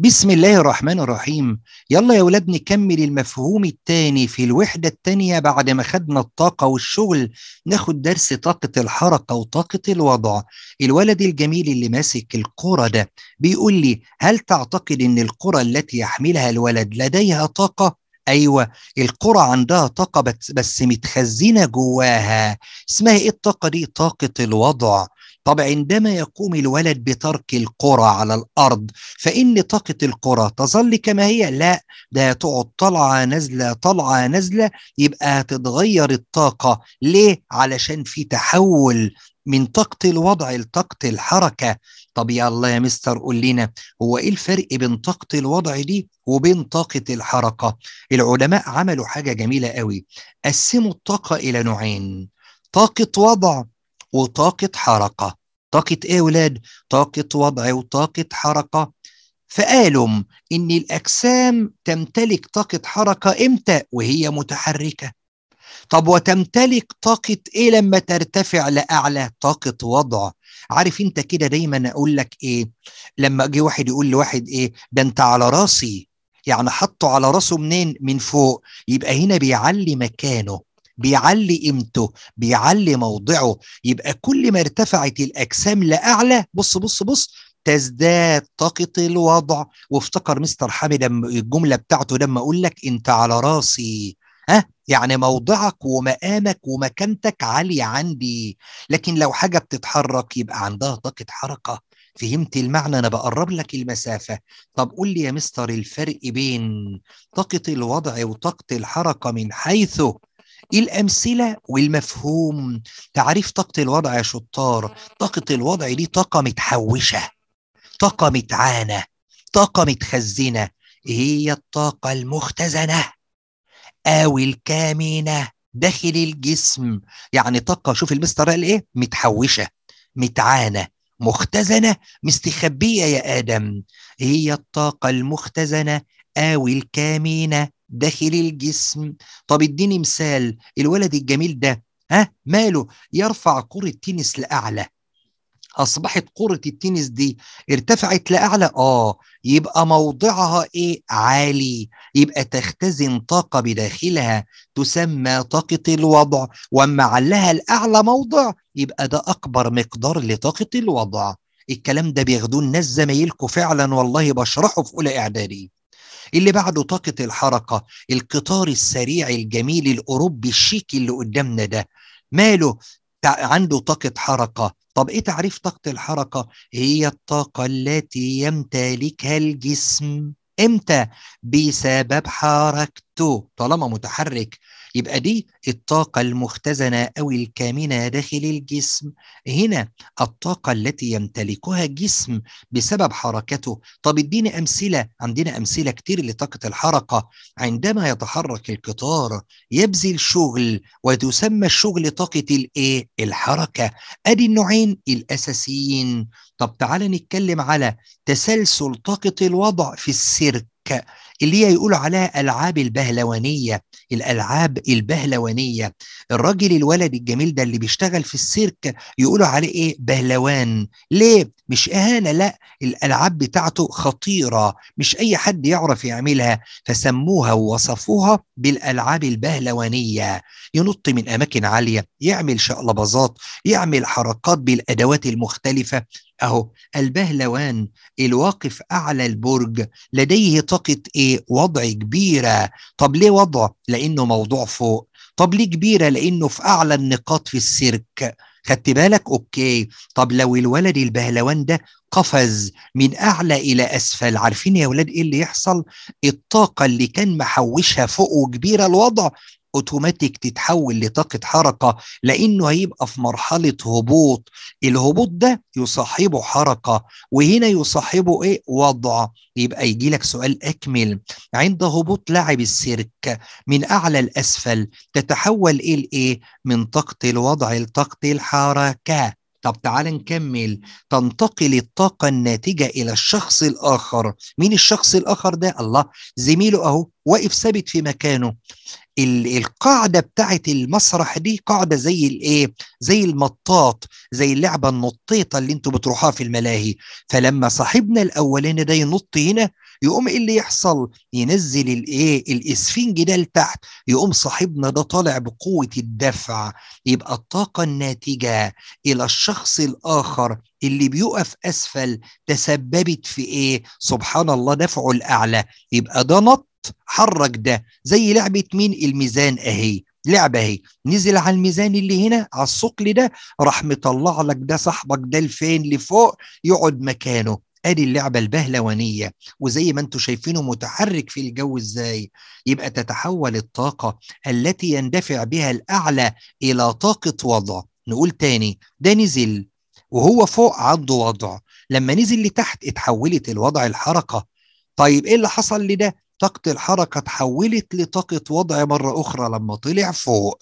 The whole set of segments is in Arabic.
بسم الله الرحمن الرحيم يلا يا ولاد نكمل المفهوم التاني في الوحدة التانية بعد ما خدنا الطاقة والشغل ناخد درس طاقة الحركة وطاقة الوضع الولد الجميل اللي ماسك القرى ده بيقول لي هل تعتقد ان القرى التي يحملها الولد لديها طاقة؟ ايوه القرى عندها طاقه بس, بس متخزنه جواها اسمها ايه الطاقه دي طاقه الوضع طب عندما يقوم الولد بترك القرى على الارض فان طاقه القرى تظل كما هي لا ده تقعد طالعه نازله طالعه نازله يبقى هتتغير الطاقه ليه علشان في تحول من طاقه الوضع لطاقه الحركه طب يلا يا مستر قول لنا هو ايه الفرق بين طاقه الوضع دي وبين طاقه الحركه العلماء عملوا حاجه جميله قوي قسموا الطاقه الى نوعين طاقه وضع وطاقه حركه طاقة إيه ولاد؟ طاقة وضع وطاقة حركة فقالوا إن الأجسام تمتلك طاقة حركة إمتى وهي متحركة طب وتمتلك طاقة إيه لما ترتفع لأعلى طاقة وضع عارف أنت كده دايما أقول لك إيه لما أجي واحد يقول لواحد إيه ده أنت على راسي يعني حطه على راسه منين من فوق يبقى هنا بيعلي مكانه بيعلي قيمته بيعلي موضعه يبقى كل ما ارتفعت الاجسام لاعلى بص بص بص تزداد طاقة الوضع وافتكر مستر حامد الجملة بتاعته لما أقول لك أنت على راسي ها يعني موضعك ومقامك ومكانتك عالية عندي لكن لو حاجة بتتحرك يبقى عندها طاقة حركة فهمت المعنى أنا بقرب لك المسافة طب قول لي يا مستر الفرق بين طاقة الوضع وطاقة الحركة من حيث إيه الأمثلة والمفهوم تعريف طاقة الوضع يا شطار طاقة الوضع دي طاقة متحوشة طاقة متعانة طاقة متخزنة هي الطاقة المختزنة أو الكامنة داخل الجسم يعني طاقة شوف المستر قال إيه متحوشة متعانة مختزنة مستخبية يا آدم هي الطاقة المختزنة أو الكامنة داخل الجسم طب اديني مثال الولد الجميل ده ها ماله يرفع كرة تنس لأعلى أصبحت كرة التنس دي ارتفعت لأعلى آه يبقى موضعها إيه عالي يبقى تختزن طاقة بداخلها تسمى طاقة الوضع وأما علها الأعلى موضع يبقى ده أكبر مقدار لطاقة الوضع الكلام ده بياخدوه الناس زمايلكم فعلا والله بشرحه في أولى إعدادي اللي بعده طاقة الحركة القطار السريع الجميل الأوروبي الشيك اللي قدامنا ده ماله عنده طاقة حركة طب ايه تعريف طاقة الحركة هي الطاقة التي يمتلكها الجسم امتى بسبب حركته طالما متحرك يبقى دي الطاقة المختزنة أو الكامنة داخل الجسم هنا الطاقة التي يمتلكها الجسم بسبب حركته طب اديني أمثلة عندنا أمثلة كتير لطاقة الحركة عندما يتحرك القطار يبذل شغل وتسمى الشغل طاقة الإيه؟ الحركة أدي النوعين الأساسيين طب تعال نتكلم على تسلسل طاقة الوضع في السيرك اللي هي يقولوا عليها العاب البهلوانيه الالعاب البهلوانيه الراجل الولد الجميل ده اللي بيشتغل في السيرك يقولوا عليه ايه بهلوان ليه مش اهانه لا الالعاب بتاعته خطيره مش اي حد يعرف يعملها فسموها ووصفوها بالالعاب البهلوانيه ينط من اماكن عاليه يعمل شقلباظات يعمل حركات بالادوات المختلفه اهو البهلوان الواقف اعلى البرج لديه طاقه ايه وضع كبيره طب ليه وضع لانه موضوع فوق طب ليه كبيره لانه في اعلى النقاط في السيرك خدت بالك اوكي طب لو الولد البهلوان ده قفز من اعلى الى اسفل عارفين يا ولاد ايه اللي يحصل الطاقه اللي كان محوشها فوق وكبيره الوضع اوتوماتيك تتحول لطاقه حركه لانه هيبقى في مرحله هبوط الهبوط ده يصاحبه حركه وهنا يصاحبه ايه وضع يبقى يجي لك سؤال اكمل عند هبوط لاعب السيرك من اعلى لاسفل تتحول ايه لايه من طاقه الوضع لطاقه الحركه طب تعال نكمل تنتقل الطاقة الناتجة إلى الشخص الآخر مين الشخص الآخر ده؟ الله زميله أهو واقف ثابت في مكانه القاعده بتاعت المسرح دي قاعده زي الايه زي المطاط زي اللعبه النطيطه اللي انتوا بتروحوها في الملاهي فلما صاحبنا الاولاني ده ينط هنا يقوم ايه اللي يحصل ينزل الايه الاسفنج ده لتحت يقوم صاحبنا ده طالع بقوه الدفع يبقى الطاقه الناتجه الى الشخص الاخر اللي بيقف اسفل تسببت في ايه سبحان الله دفعه الاعلى يبقى ده نط حرك ده زي لعبه مين الميزان اهي لعبه اهي نزل على الميزان اللي هنا على الثقل ده راح مطلع لك ده صاحبك ده لفين لفوق يقعد مكانه ادي اللعبه البهلوانيه وزي ما انتم شايفينه متحرك في الجو ازاي يبقى تتحول الطاقه التي يندفع بها الاعلى الى طاقه وضع نقول تاني ده نزل وهو فوق عنده وضع لما نزل لتحت اتحولت الوضع الحركه طيب ايه اللي حصل لده طاقة الحركة تحولت لطاقة وضع مرة أخرى لما طلع فوق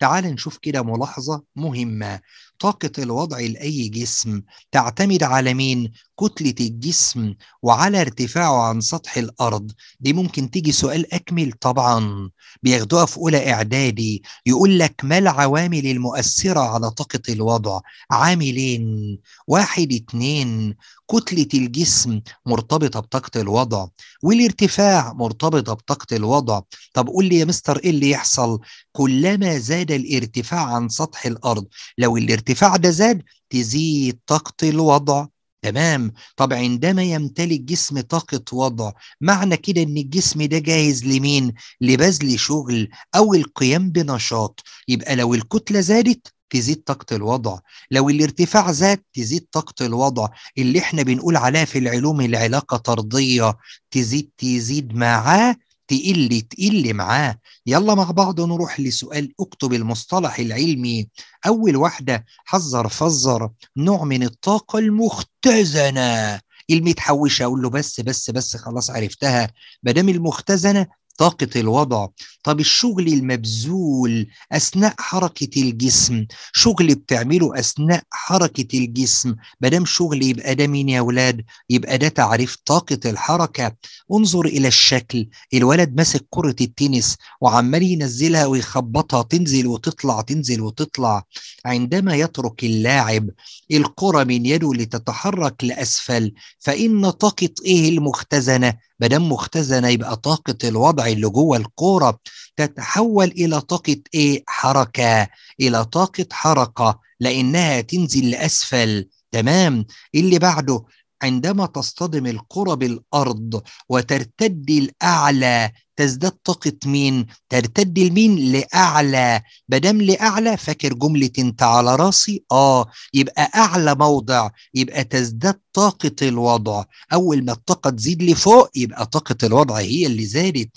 تعال نشوف كده ملاحظة مهمة طاقة الوضع لأي جسم تعتمد على مين؟ كتلة الجسم وعلى ارتفاعه عن سطح الأرض دي ممكن تيجي سؤال أكمل طبعا بياخدوها في أولى إعدادي يقول لك ما العوامل المؤثرة على طاقة الوضع؟ عاملين واحد اتنين كتلة الجسم مرتبطة بطاقة الوضع والارتفاع مرتبطة بطاقة الوضع طب قول لي يا مستر إيه اللي يحصل؟ كلما زاد زاد الارتفاع عن سطح الارض لو الارتفاع ده زاد تزيد طاقه الوضع تمام طب عندما يمتلك جسم طاقة وضع معنى كده ان الجسم ده جاهز لمين لبذل شغل او القيام بنشاط يبقى لو الكتلة زادت تزيد طاقة الوضع لو الارتفاع زاد تزيد طاقة الوضع اللي احنا بنقول عليها في العلوم العلاقة طردية تزيد تزيد معاه تقل تقل معاه يلا مع بعض نروح لسؤال اكتب المصطلح العلمي أول واحدة حذر فزر نوع من الطاقة المختزنة المتحوشه اقول له بس بس بس خلاص عرفتها ما دام المختزنه طاقة الوضع طب الشغل المبذول أثناء حركة الجسم شغل بتعمله أثناء حركة الجسم مدام شغل يبقى ده مين يا ولاد يبقى ده تعريف طاقة الحركة انظر إلى الشكل الولد ماسك كرة التنس وعمال ينزلها ويخبطها تنزل وتطلع تنزل وتطلع عندما يترك اللاعب الكرة من يده لتتحرك لأسفل فإن طاقة إيه المختزنة ما دام مختزنه يبقى طاقه الوضع اللي جوه الكوره تتحول الى طاقه ايه؟ حركه الى طاقه حركه لانها تنزل لاسفل تمام اللي بعده عندما تصطدم القرى بالأرض وترتد الاعلى تزداد طاقه مين ترتد المين لاعلى بدم لاعلى فاكر جمله انت على راسي اه يبقى اعلى موضع يبقى تزداد طاقه الوضع اول ما الطاقه تزيد لفوق يبقى طاقه الوضع هي اللي زادت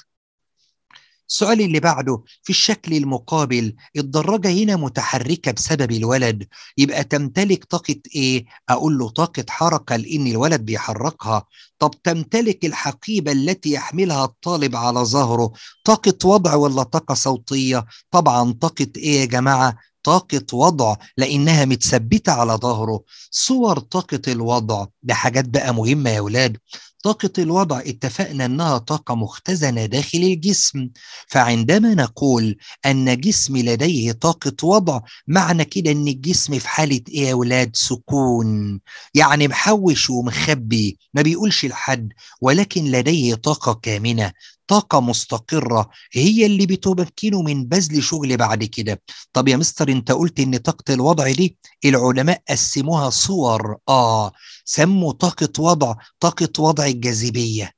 السؤال اللي بعده في الشكل المقابل الدراجة هنا متحركة بسبب الولد يبقى تمتلك طاقة إيه؟ أقول له طاقة حركة لأن الولد بيحركها طب تمتلك الحقيبة التي يحملها الطالب على ظهره طاقة وضع ولا طاقة صوتية؟ طبعا طاقة إيه يا جماعة؟ طاقة وضع لأنها متثبتة على ظهره صور طاقة الوضع ده حاجات بقى مهمة يا ولاد طاقة الوضع اتفقنا أنها طاقة مختزنة داخل الجسم فعندما نقول أن جسمي لديه طاقة وضع معنى كده أن الجسم في حالة إيه يا ولاد سكون يعني محوش ومخبي ما بيقولش لحد ولكن لديه طاقة كامنة طاقة مستقرة هي اللي بتمكنه من بذل شغل بعد كده طب يا مستر انت قلت ان طاقة الوضع دي العلماء قسموها صور اه سموا طاقة وضع طاقة وضع الجاذبية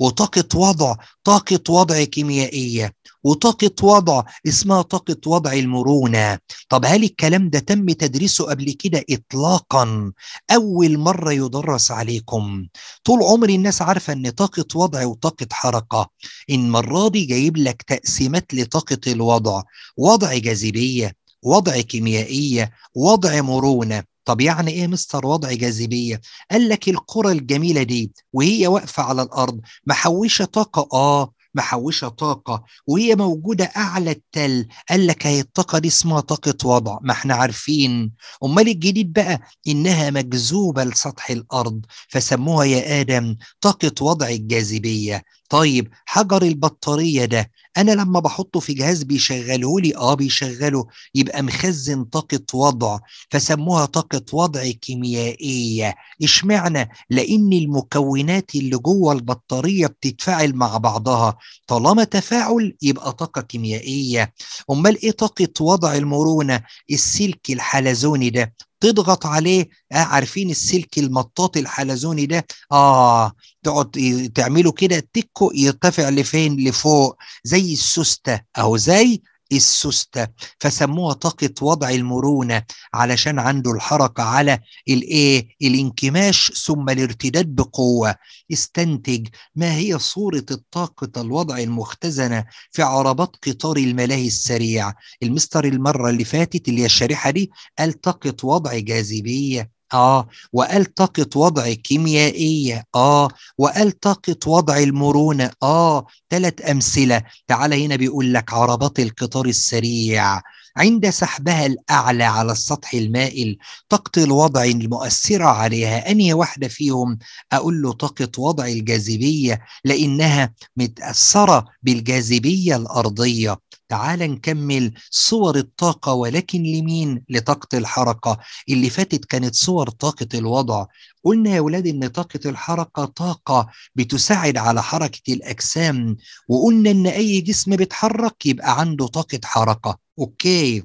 وطاقة وضع طاقة وضع كيميائية وطاقة وضع اسمها طاقة وضع المرونة طب هل الكلام ده تم تدريسه قبل كده إطلاقا أول مرة يدرس عليكم طول عمر الناس عارفة أن طاقة وضع وطاقة حركة المرة دي جايب لك تقسيمات لطاقة الوضع وضع جاذبية وضع كيميائية وضع مرونة طب يعني ايه مستر وضع جاذبيه قال لك القرى الجميله دي وهي واقفه على الارض محوشه طاقه اه محوشه طاقه وهي موجوده اعلى التل قال لك هي الطاقه دي اسمها طاقه وضع ما احنا عارفين امال الجديد بقى انها مجذوبه لسطح الارض فسموها يا ادم طاقه وضع الجاذبيه طيب حجر البطاريه ده انا لما بحطه في جهاز بيشغله لي اه بيشغله يبقى مخزن طاقه وضع فسموها طاقه وضع كيميائيه اشمعنى لان المكونات اللي جوه البطاريه بتتفاعل مع بعضها طالما تفاعل يبقى طاقه كيميائيه امال ايه طاقه وضع المرونه السلك الحلزوني ده تضغط عليه آه عارفين السلك المطاط الحلزوني ده اه تقعد تعمله كده تكو يرتفع لفين لفوق زي السوسته او زي السوستة فسموها طاقة وضع المرونة علشان عنده الحركة على الايه الانكماش ثم الارتداد بقوة استنتج ما هي صورة الطاقة الوضع المختزنة في عربات قطار الملاهي السريع المستر المرة اللي فاتت اللي هي الشريحة دي قال طاقة وضع جاذبية آه وألتقط وضع كيميائية آه وألتقط وضع المرونة آه ثلاث أمثلة تعال هنا بيقول لك عربات القطار السريع عند سحبها الأعلى على السطح المائل تقتل وضع المؤثرة عليها اني واحدة فيهم أقول له طاقة وضع الجاذبية لأنها متأثرة بالجاذبية الأرضية تعال نكمل صور الطاقة ولكن لمين؟ لطاقة الحركة اللي فاتت كانت صور طاقة الوضع قلنا يا ولاد إن طاقة الحركة طاقة بتساعد على حركة الأجسام وقلنا إن أي جسم بيتحرك يبقى عنده طاقة حركة أوكي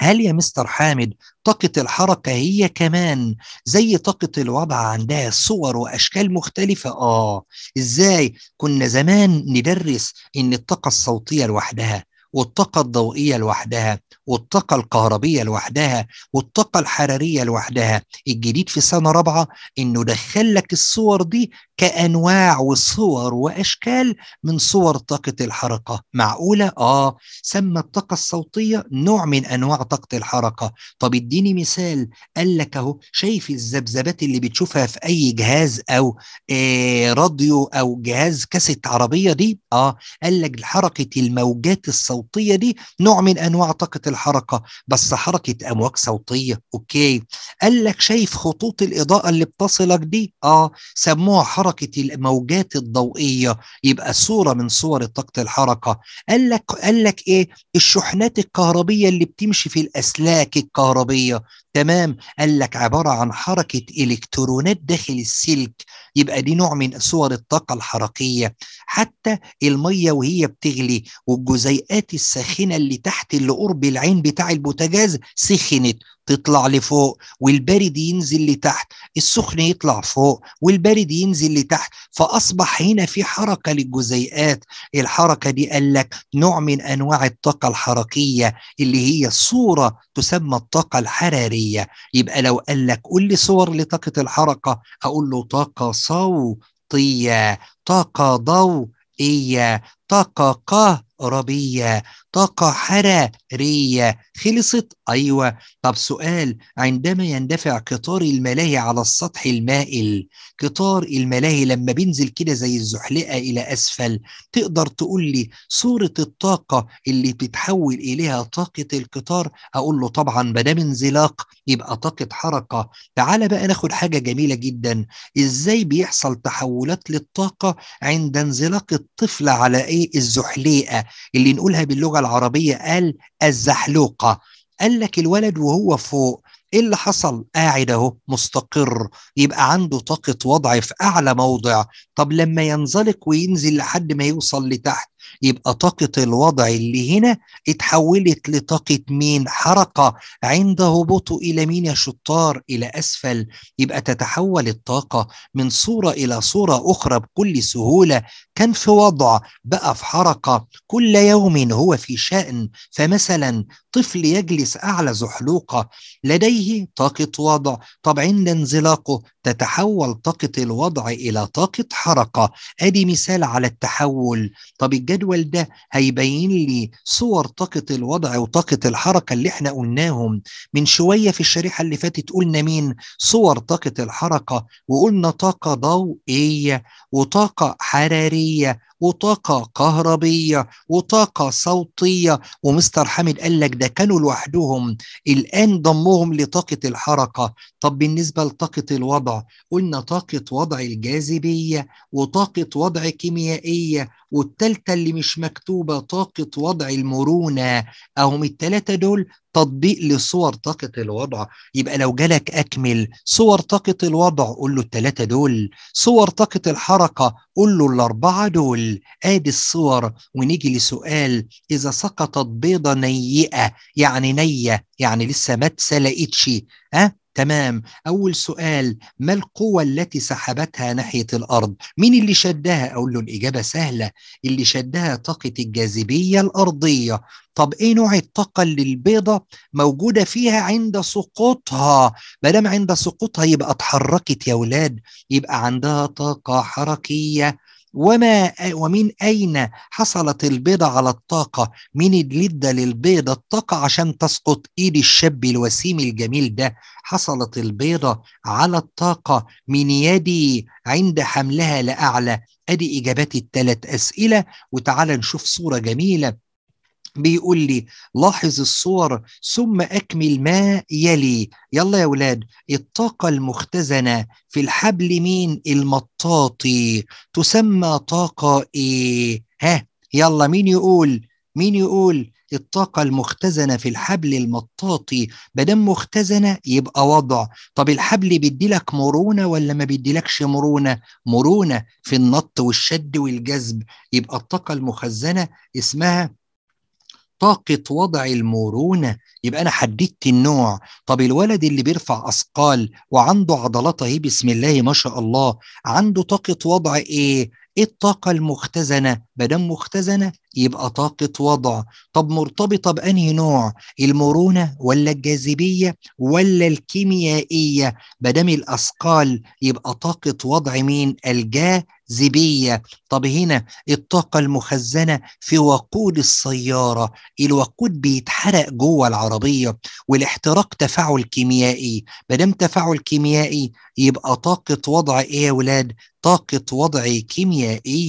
هل يا مستر حامد طاقة الحركة هي كمان زي طاقة الوضع عندها صور وأشكال مختلفة؟ آه إزاي كنا زمان ندرس إن الطاقة الصوتية لوحدها والطاقة الضوئية لوحدها والطاقة الكهربية لوحدها والطاقة الحرارية لوحدها الجديد في سنة رابعة إنه دخل لك الصور دي كأنواع وصور وأشكال من صور طاقة الحركة معقولة؟ آه سمى الطاقة الصوتية نوع من أنواع طاقة الحركة طب اديني مثال قال لك أهو شايف الذبذبات اللي بتشوفها في أي جهاز أو إيه راديو أو جهاز كاسيت عربية دي؟ آه قال لك حركة الموجات الصوتية الصوتيه دي نوع من انواع طاقه الحركه بس حركه امواج صوتيه اوكي قال لك شايف خطوط الاضاءه اللي بتصلك دي اه سموها حركه الموجات الضوئيه يبقى صوره من صور طاقه الحركه قال لك قال لك ايه الشحنات الكهربيه اللي بتمشي في الاسلاك الكهربيه تمام قال لك عباره عن حركه الكترونات داخل السلك يبقى دي نوع من صور الطاقه الحركيه حتى الميه وهي بتغلي والجزيئات الحاجات الساخنه اللي تحت اللي قرب العين بتاع البوتاجاز سخنت تطلع لفوق والبارد ينزل لتحت السخن يطلع فوق والبارد ينزل لتحت فأصبح هنا في حركة للجزيئات الحركة دي قال لك نوع من أنواع الطاقة الحركية اللي هي صورة تسمى الطاقة الحرارية يبقى لو قال لك قول لي صور لطاقة الحركة أقول له طاقة صوتية طاقة ضوئية طاقة قه ربية طاقة حرارية خلصت أيوة طب سؤال عندما يندفع قطار الملاهي على السطح المائل قطار الملاهي لما بينزل كده زي الزحلقة إلى أسفل تقدر تقول لي صورة الطاقة اللي بتتحول إليها طاقة القطار أقول له طبعا بدام انزلاق يبقى طاقة حركة تعالى بقى ناخد حاجة جميلة جدا إزاي بيحصل تحولات للطاقة عند انزلاق الطفل على إيه الزحليقة اللي نقولها باللغه العربيه قال الزحلوقه قال لك الولد وهو فوق ايه اللي حصل؟ قاعد اهو مستقر يبقى عنده طاقه وضع في اعلى موضع، طب لما ينزلق وينزل لحد ما يوصل لتحت يبقى طاقة الوضع اللي هنا اتحولت لطاقة مين؟ حركة عند هبوطه إلى مين يا شطار؟ إلى أسفل يبقى تتحول الطاقة من صورة إلى صورة أخرى بكل سهولة كان في وضع بقى في حركة كل يوم هو في شأن فمثلا طفل يجلس أعلى زحلوقة لديه طاقة وضع طب عند انزلاقه تتحول طاقة الوضع إلى طاقة حركة أدي مثال على التحول طب الجانب الجدول ده هيبين لي صور طاقة الوضع وطاقة الحركة اللي احنا قلناهم من شوية في الشريحة اللي فاتت قلنا مين صور طاقة الحركة وقلنا طاقة ضوئية وطاقة حرارية وطاقة كهربية وطاقة صوتية ومستر حامد قال لك ده كانوا لوحدهم الآن ضمهم لطاقة الحركة طب بالنسبة لطاقة الوضع قلنا طاقة وضع الجاذبية وطاقة وضع كيميائية والتالتة اللي مش مكتوبة طاقة وضع المرونة أهم التلاتة دول تطبيق لصور طاقة الوضع يبقى لو جالك أكمل صور طاقة الوضع قول له التلاتة دول صور طاقة الحركة قول له الأربعة دول آدي الصور ونيجي لسؤال إذا سقطت بيضة نيئة يعني نية يعني لسه ما اتسلقتش ها أه؟ تمام أول سؤال ما القوة التي سحبتها ناحية الأرض مين اللي شدها أقول له الإجابة سهلة اللي شدها طاقة الجاذبية الأرضية طب إيه نوع الطاقة اللي البيضة موجودة فيها عند سقوطها دام عند سقوطها يبقى اتحركت يا ولاد يبقى عندها طاقة حركية وما ومن أين حصلت البيضة على الطاقة من اللدة للبيضة الطاقة عشان تسقط إيد الشاب الوسيم الجميل ده حصلت البيضة على الطاقة من يدي عند حملها لأعلى أدي إجابات الثلاث أسئلة وتعالى نشوف صورة جميلة بيقول لي لاحظ الصور ثم اكمل ما يلي يلا يا ولاد الطاقة المختزنة في الحبل مين المطاطي تسمى طاقة ايه ها يلا مين يقول مين يقول الطاقة المختزنة في الحبل المطاطي بدم مختزنة يبقى وضع طب الحبل بيديلك مرونة ولا ما بيديلكش مرونة مرونة في النط والشد والجذب يبقى الطاقة المخزنة اسمها طاقة وضع المرونة يبقى أنا حددت النوع طب الولد اللي بيرفع أثقال وعنده عضلات أهي بسم الله ما شاء الله عنده طاقة وضع إيه؟ إيه الطاقة المختزنة ما دام مختزنه يبقى طاقه وضع طب مرتبطه بانهي نوع المرونه ولا الجاذبيه ولا الكيميائيه ما دام الاثقال يبقى طاقه وضع مين الجاذبيه طب هنا الطاقه المخزنه في وقود السياره الوقود بيتحرق جوه العربيه والاحتراق تفاعل كيميائي ما دام تفاعل كيميائي يبقى طاقه وضع ايه يا ولاد طاقه وضع كيميائي